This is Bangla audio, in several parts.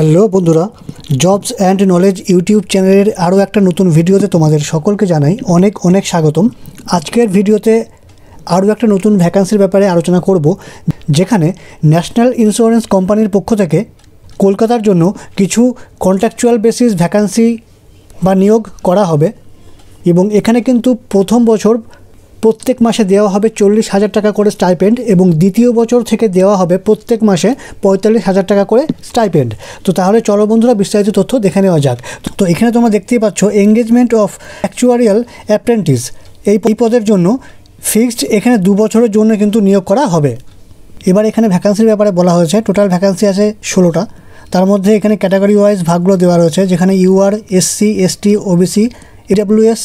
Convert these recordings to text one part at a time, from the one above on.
হ্যালো বন্ধুরা জবস অ্যান্ড নলেজ ইউটিউব চ্যানেলের আরও একটা নতুন ভিডিওতে তোমাদের সকলকে জানাই অনেক অনেক স্বাগতম আজকের ভিডিওতে আরও একটা নতুন ভ্যাকান্সির ব্যাপারে আলোচনা করব যেখানে ন্যাশনাল ইন্স্যুরেন্স কোম্পানির পক্ষ থেকে কলকাতার জন্য কিছু কন্ট্রাকচুয়াল বেসিস ভ্যাকান্সি বা নিয়োগ করা হবে এবং এখানে কিন্তু প্রথম বছর প্রত্যেক মাসে দেওয়া হবে চল্লিশ হাজার টাকা করে স্টাইপেন্ড এবং দ্বিতীয় বছর থেকে দেওয়া হবে প্রত্যেক মাসে পঁয়তাল্লিশ হাজার টাকা করে স্টাইপেন্ড তো তাহলে চলো বন্ধুরা বিস্তারিত তথ্য দেখে নেওয়া যাক তো এখানে তোমরা দেখতেই পাচ্ছ এঙ্গেজমেন্ট অফ অ্যাকচুয়ারিয়াল অ্যাপ্রেন্টিস এই পদের জন্য ফিক্সড এখানে দু বছরের জন্য কিন্তু নিয়োগ করা হবে এবার এখানে ভ্যাকান্সির ব্যাপারে বলা হয়েছে টোটাল ভ্যাকান্সি আছে ষোলোটা তার মধ্যে এখানে ক্যাটাগরি ওয়াইজ ভাগগুলো দেওয়া রয়েছে যেখানে UR SC ST OBC EWS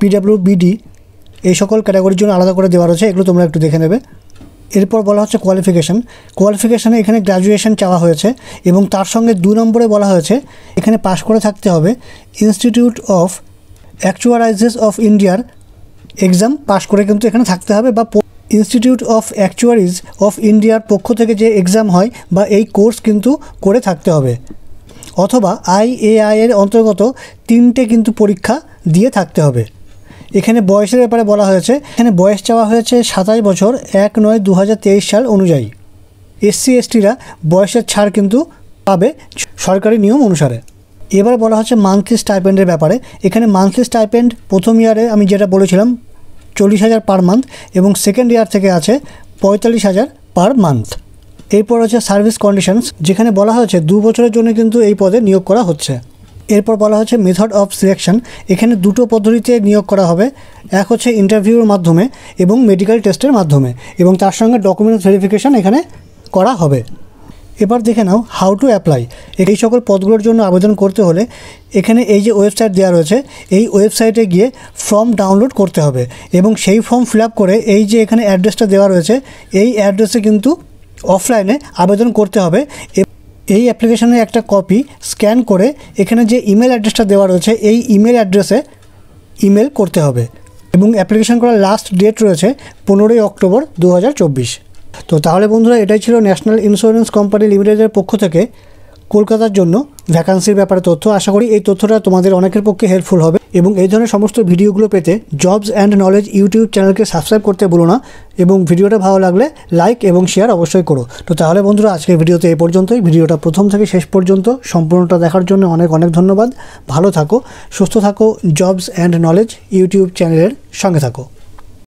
PW BD এই সকল ক্যাটাগরির জন্য আলাদা করে দেওয়া রয়েছে এগুলো তোমরা একটু দেখে নেবে এরপর বলা হচ্ছে কোয়ালিফিকেশান কোয়ালিফিকেশানে এখানে গ্র্যাজুয়েশন চাওয়া হয়েছে এবং তার সঙ্গে দু নম্বরে বলা হয়েছে এখানে পাশ করে থাকতে হবে ইনস্টিটিউট অফ অ্যাকচুয়ারাইজেস অফ ইন্ডিয়ার এক্সাম পাশ করে কিন্তু এখানে থাকতে হবে বা ইনস্টিটিউট অফ অ্যাকচুয়ারিজ অফ ইন্ডিয়ার পক্ষ থেকে যে এক্সাম হয় বা এই কোর্স কিন্তু করে থাকতে হবে অথবা আইএআইয়ের অন্তর্গত তিনটে কিন্তু পরীক্ষা দিয়ে থাকতে হবে এখানে বয়সের ব্যাপারে বলা হয়েছে এখানে বয়স চাওয়া হয়েছে সাতাশ বছর এক নয় দু সাল অনুযায়ী এসসি এসটিরা বয়সের ছাড় কিন্তু পাবে সরকারি নিয়ম অনুসারে এবার বলা হচ্ছে মান্থলি স্টাইপেন্ডের ব্যাপারে এখানে মান্থলি স্টাইপেন্ড প্রথম ইয়ারে আমি যেটা বলেছিলাম চল্লিশ হাজার পার মান্থ এবং সেকেন্ড ইয়ার থেকে আছে পঁয়তাল্লিশ হাজার পার মান্থ এরপর হচ্ছে সার্ভিস কন্ডিশনস যেখানে বলা হয়েছে দু বছরের জন্য কিন্তু এই পদে নিয়োগ করা হচ্ছে এরপর বলা হচ্ছে মেথড অফ সিলেকশন এখানে দুটো পদ্ধতিতে নিয়োগ করা হবে এক হচ্ছে ইন্টারভিউর মাধ্যমে এবং মেডিকেল টেস্টের মাধ্যমে এবং তার সঙ্গে ডকুমেন্টস ভেরিফিকেশান এখানে করা হবে এবার দেখে নাও হাউ টু অ্যাপ্লাই এই সকল পদগুলোর জন্য আবেদন করতে হলে এখানে এই যে ওয়েবসাইট দেওয়া রয়েছে এই ওয়েবসাইটে গিয়ে ফর্ম ডাউনলোড করতে হবে এবং সেই ফর্ম ফিল করে এই যে এখানে অ্যাড্রেসটা দেওয়া রয়েছে এই অ্যাড্রেসে কিন্তু অফলাইনে আবেদন করতে হবে এই অ্যাপ্লিকেশনের একটা কপি স্ক্যান করে এখানে যে ইমেল অ্যাড্রেসটা দেওয়া রয়েছে এই ইমেল অ্যাড্রেসে ইমেল করতে হবে এবং অ্যাপ্লিকেশন করার লাস্ট ডেট রয়েছে পনেরোই অক্টোবর দু তো তাহলে বন্ধুরা এটাই ছিল ন্যাশনাল ইন্স্যুরেন্স কোম্পানি লিমিটেডের পক্ষ থেকে কলকাতার জন্য ভ্যাকান্সির ব্যাপারে তথ্য আশা করি এই তথ্যটা তোমাদের অনেকের পক্ষে হেল্পফুল হবে এবং এই ধরনের সমস্ত ভিডিওগুলো পেতে জবস অ্যান্ড নলেজ ইউটিউব চ্যানেলকে সাবস্ক্রাইব করতে ভুলো না এবং ভিডিওটা ভালো লাগলে লাইক এবং শেয়ার অবশ্যই করো তো তাহলে বন্ধুরা আজকের ভিডিওতে এই পর্যন্তই ভিডিওটা প্রথম থেকে শেষ পর্যন্ত সম্পূর্ণটা দেখার জন্য অনেক অনেক ধন্যবাদ ভালো থাকো সুস্থ থাকো জবস অ্যান্ড নলেজ ইউটিউব চ্যানেলের সঙ্গে থাকো